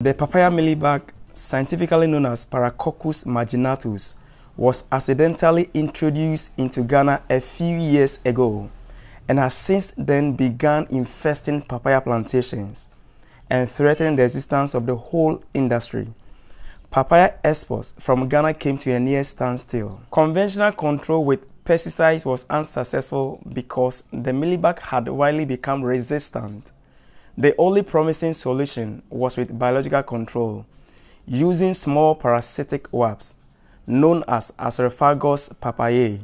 The papaya mealybug, scientifically known as Paracoccus marginatus, was accidentally introduced into Ghana a few years ago and has since then begun infesting papaya plantations and threatening the existence of the whole industry. Papaya exports from Ghana came to a near standstill. Conventional control with pesticides was unsuccessful because the mealybug had widely become resistant the only promising solution was with biological control using small parasitic wasps known as Acerphagus papayae,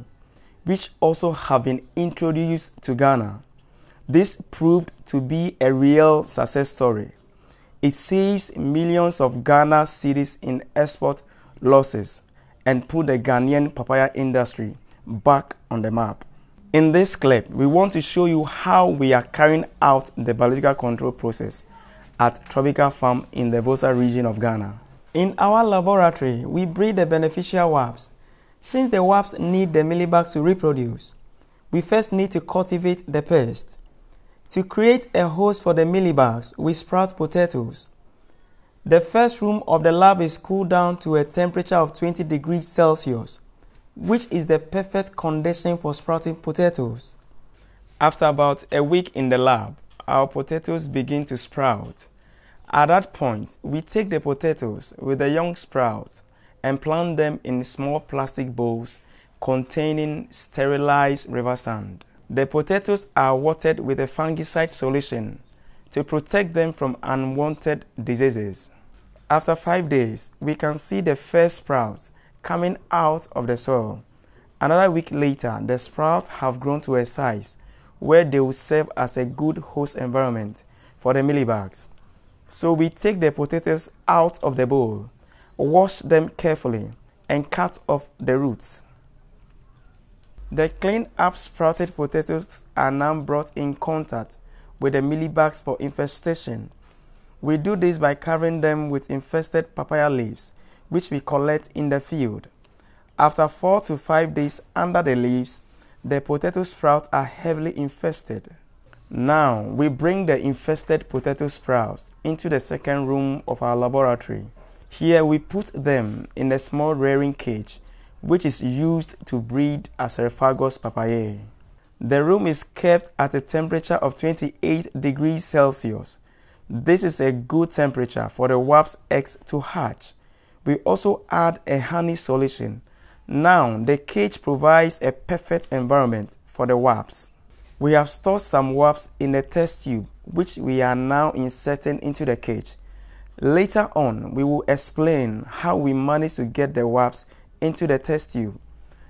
which also have been introduced to Ghana. This proved to be a real success story. It saves millions of Ghana cities in export losses and put the Ghanaian papaya industry back on the map. In this clip, we want to show you how we are carrying out the biological control process at Tropical Farm in the Vosa region of Ghana. In our laboratory, we breed the beneficial wasps. Since the wasps need the mealybugs to reproduce, we first need to cultivate the pest. To create a host for the mealybugs, we sprout potatoes. The first room of the lab is cooled down to a temperature of 20 degrees Celsius which is the perfect condition for sprouting potatoes. After about a week in the lab, our potatoes begin to sprout. At that point, we take the potatoes with the young sprouts and plant them in small plastic bowls containing sterilized river sand. The potatoes are watered with a fungicide solution to protect them from unwanted diseases. After five days, we can see the first sprouts coming out of the soil. Another week later, the sprouts have grown to a size where they will serve as a good host environment for the millibugs. So we take the potatoes out of the bowl, wash them carefully, and cut off the roots. The cleaned up sprouted potatoes are now brought in contact with the millibugs for infestation. We do this by covering them with infested papaya leaves which we collect in the field. After four to five days under the leaves, the potato sprouts are heavily infested. Now we bring the infested potato sprouts into the second room of our laboratory. Here we put them in a small rearing cage which is used to breed Acerfagus papayae. The room is kept at a temperature of 28 degrees Celsius. This is a good temperature for the wasp eggs to hatch we also add a honey solution. Now, the cage provides a perfect environment for the wasps. We have stored some wasps in a test tube, which we are now inserting into the cage. Later on, we will explain how we managed to get the wasps into the test tube.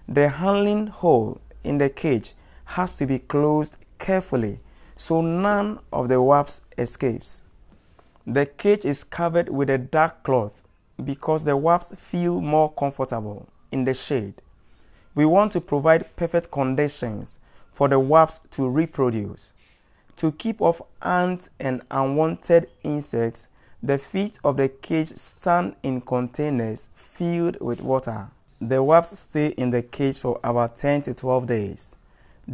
The handling hole in the cage has to be closed carefully so none of the wasps escapes. The cage is covered with a dark cloth because the wasps feel more comfortable in the shade. We want to provide perfect conditions for the wasps to reproduce. To keep off ants and unwanted insects, the feet of the cage stand in containers filled with water. The wasps stay in the cage for about 10 to 12 days.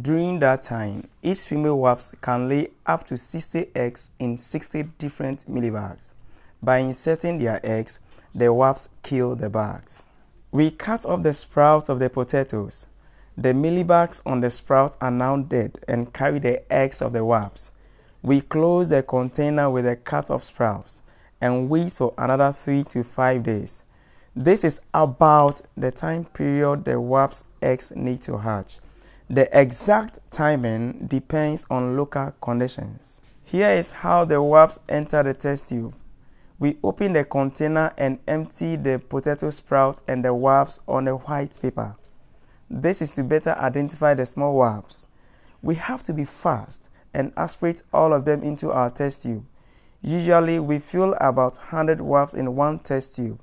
During that time, each female wasp can lay up to 60 eggs in 60 different millibags. By inserting their eggs, the wasps kill the bugs. We cut off the sprouts of the potatoes. The millibugs on the sprout are now dead and carry the eggs of the wasps. We close the container with a cut of sprouts and wait for another three to five days. This is about the time period the wasps' eggs need to hatch. The exact timing depends on local conditions. Here is how the wasps enter the test tube. We open the container and empty the potato sprout and the wasps on a white paper. This is to better identify the small wasps. We have to be fast and aspirate all of them into our test tube. Usually, we fill about 100 wasps in one test tube.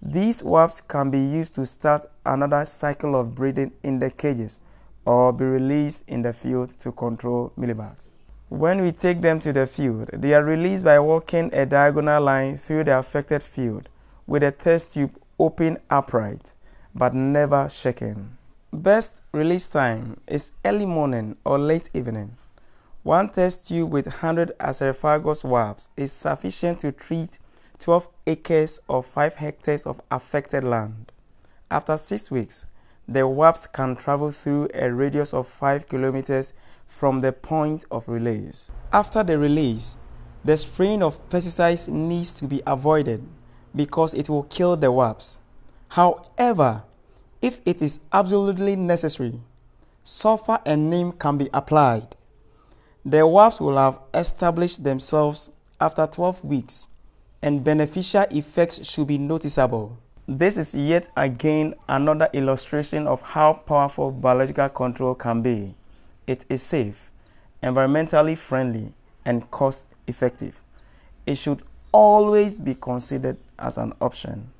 These wasps can be used to start another cycle of breeding in the cages or be released in the field to control millibugs. When we take them to the field, they are released by walking a diagonal line through the affected field with a test tube open upright but never shaken. Best release time is early morning or late evening. One test tube with 100 acerophagus wasps is sufficient to treat 12 acres or 5 hectares of affected land. After 6 weeks, the wasps can travel through a radius of 5 kilometers from the point of release. After the release, the spraying of pesticides needs to be avoided because it will kill the wasps. However, if it is absolutely necessary, sulfur and neem can be applied. The wasps will have established themselves after 12 weeks and beneficial effects should be noticeable. This is yet again another illustration of how powerful biological control can be. It is safe, environmentally friendly, and cost effective. It should always be considered as an option.